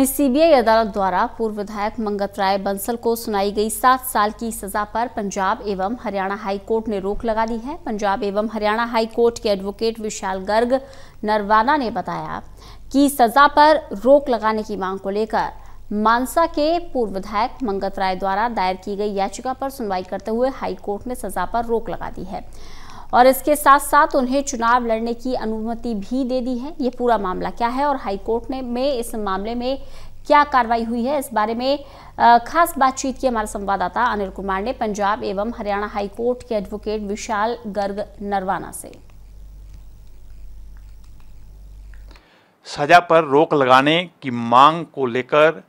वहीं सीबीआई अदालत द्वारा पूर्व विधायक मंगत राय बंसल को सुनाई गई सात साल की सजा पर पंजाब एवं हरियाणा हाई कोर्ट ने रोक लगा दी है पंजाब एवं हरियाणा हाई कोर्ट के एडवोकेट विशाल गर्ग नरवाना ने बताया कि सजा पर रोक लगाने की मांग को लेकर मानसा के पूर्व विधायक मंगत राय द्वारा दायर की गई याचिका पर सुनवाई करते हुए हाईकोर्ट ने सजा पर रोक लगा दी है और इसके साथ साथ उन्हें चुनाव लड़ने की अनुमति भी दे दी है ये पूरा मामला क्या है और हाईकोर्ट ने में इस मामले में क्या कार्रवाई हुई है इस बारे में खास बातचीत की हमारे संवाददाता अनिल कुमार ने पंजाब एवं हरियाणा हाईकोर्ट के एडवोकेट विशाल गर्ग नरवाना से सजा पर रोक लगाने की मांग को लेकर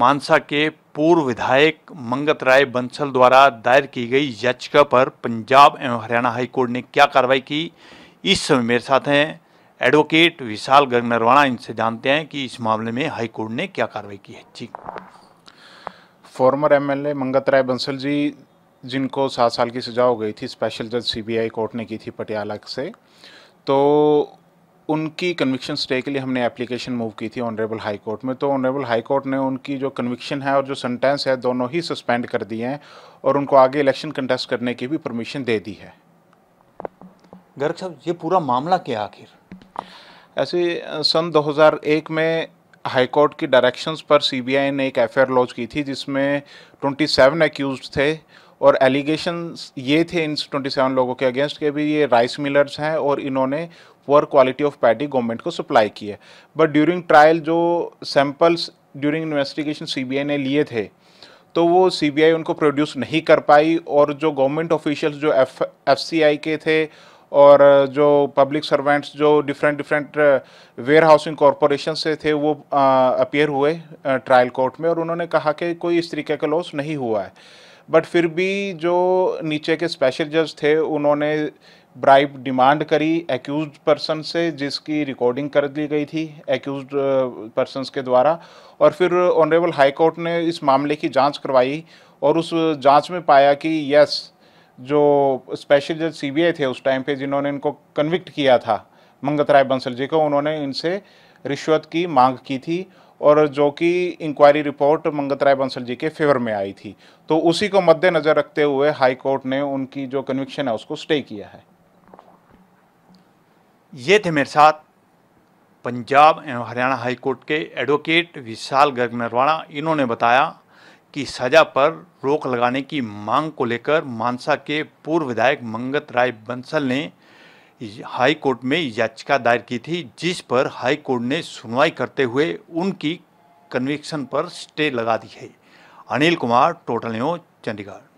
मानसा के पूर्व विधायक मंगत राय बंसल द्वारा दायर की गई याचिका पर पंजाब एवं हरियाणा हाईकोर्ट ने क्या कार्रवाई की इस समय मेरे साथ हैं एडवोकेट विशाल गर्ग नरवाणा इनसे जानते हैं कि इस मामले में हाईकोर्ट ने क्या कार्रवाई की है जी फॉर्मर एमएलए मंगत राय बंसल जी जिनको सात साल की सज़ा हो गई थी स्पेशल जज सीबीआई कोर्ट ने की थी पटियाला से तो उनकी कन्विक्शन स्टे के लिए हमने एप्लीकेशन मूव की थी ऑनरेबल हाई कोर्ट में तो ऑनरेबल हाई कोर्ट ने उनकी जो कन्विक्शन है और जो सेंटेंस है दोनों ही सस्पेंड कर दिए हैं और उनको आगे इलेक्शन कंटेस्ट करने की भी परमिशन दे दी है गर्ग साहब ये पूरा मामला क्या आखिर ऐसे सन 2001 में हाई कोर्ट की डायरेक्शंस पर सीबीआई ने एक एफ लॉन्च की थी जिसमें 27 सेवन थे और एलिगेशन ये थे इन 27 लोगों के अगेंस्ट के भी ये राइस मिलर्स हैं और इन्होंने poor quality of paddy government को सप्लाई की है बट ड्यूरिंग ट्रायल जो सैम्पल्स ड्यूरिंग इन्वेस्टिगेशन आई ने लिए थे तो वो आई उनको प्रोड्यूस नहीं कर पाई और जो गवर्नमेंट ऑफिशियल्स जो एफ आई के थे और जो पब्लिक सर्वेंट्स जो different different warehousing corporation से थे वो अपियर uh, हुए ट्रायल uh, कोर्ट में और उन्होंने कहा कि कोई इस तरीके का लॉस नहीं हुआ है बट फिर भी जो नीचे के स्पेशल जज थे उन्होंने ब्राइब डिमांड करी एक्यूज पर्सन से जिसकी रिकॉर्डिंग कर दी गई थी एक्यूज पर्सन uh, के द्वारा और फिर ऑनरेबल हाई कोर्ट ने इस मामले की जांच करवाई और उस जांच में पाया कि यस जो स्पेशल जज सीबीआई थे उस टाइम पे जिन्होंने इनको कन्विक्ट किया था मंगत राय बंसल जी को उन्होंने इनसे रिश्वत की मांग की थी और जो कि इंक्वायरी रिपोर्ट मंगत राय बंसल जी के फेवर में आई थी तो उसी को मद्देनज़र रखते हुए हाई कोर्ट ने उनकी जो कन्विक्शन है उसको स्टे किया है ये थे मेरे साथ पंजाब एवं हरियाणा हाई कोर्ट के एडवोकेट विशाल गर्ग नरवाणा इन्होंने बताया कि सजा पर रोक लगाने की मांग को लेकर मानसा के पूर्व विधायक मंगत राय बंसल ने हाई कोर्ट में याचिका दायर की थी जिस पर हाई कोर्ट ने सुनवाई करते हुए उनकी कन्विक्शन पर स्टे लगा दी है अनिल कुमार टोटल न्यूज चंडीगढ़